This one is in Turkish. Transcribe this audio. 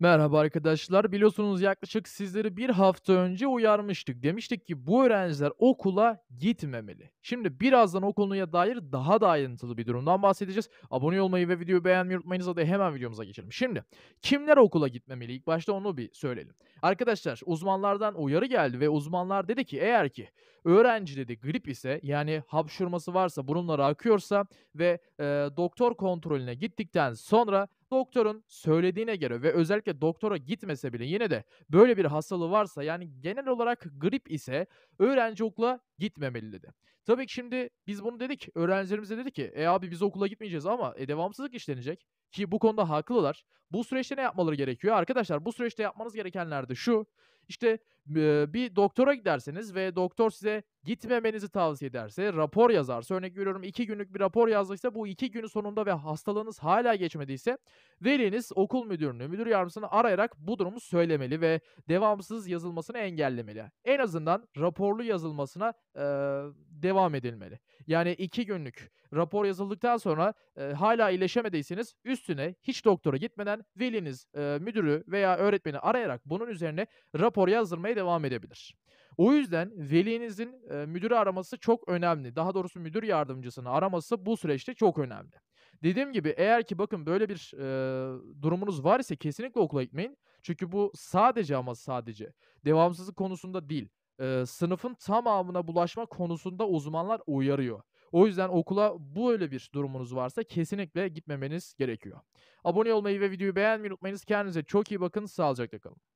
Merhaba arkadaşlar. Biliyorsunuz yaklaşık sizleri bir hafta önce uyarmıştık. Demiştik ki bu öğrenciler okula gitmemeli. Şimdi birazdan o konuya dair daha da ayrıntılı bir durumdan bahsedeceğiz. Abone olmayı ve videoyu beğenmeyi unutmayınız. Hadi hemen videomuza geçelim. Şimdi kimler okula gitmemeli? İlk başta onu bir söyleyelim. Arkadaşlar uzmanlardan uyarı geldi ve uzmanlar dedi ki eğer ki öğrenci dedi grip ise yani hapşurması varsa burunları akıyorsa ve e, doktor kontrolüne gittikten sonra doktorun söylediğine göre ve özellikle doktora gitmese bile yine de böyle bir hastalığı varsa yani genel olarak grip ise öğrenci okula gitmemeli dedi. Tabii ki şimdi biz bunu dedik. Öğrencilerimize dedi ki e abi biz okula gitmeyeceğiz ama e, devamsızlık işlenecek. Ki bu konuda haklılar. Bu süreçte ne yapmaları gerekiyor? Arkadaşlar bu süreçte yapmanız gerekenler de şu. İşte bir doktora giderseniz ve doktor size gitmemenizi tavsiye ederse, rapor yazarsa, örnek veriyorum 2 günlük bir rapor yazdıysa bu 2 günün sonunda ve hastalığınız hala geçmediyse veliniz okul müdürünü, müdür yardımcısını arayarak bu durumu söylemeli ve devamsız yazılmasını engellemeli. En azından raporlu yazılmasına e, devam edilmeli. Yani iki günlük rapor yazıldıktan sonra e, hala iyileşemediyseniz üstüne hiç doktora gitmeden veliniz, e, müdürü veya öğretmeni arayarak bunun üzerine rapor yazdırmaya devam edebilir. O yüzden velinizin e, müdürü araması çok önemli. Daha doğrusu müdür yardımcısını araması bu süreçte çok önemli. Dediğim gibi eğer ki bakın böyle bir e, durumunuz var ise kesinlikle okula gitmeyin. Çünkü bu sadece ama sadece devamsızlık konusunda değil e, sınıfın tamamına bulaşma konusunda uzmanlar uyarıyor. O yüzden okula bu öyle bir durumunuz varsa kesinlikle gitmemeniz gerekiyor. Abone olmayı ve videoyu beğenmeyi unutmayınız. Kendinize çok iyi bakın. Sağlıcakla kalın.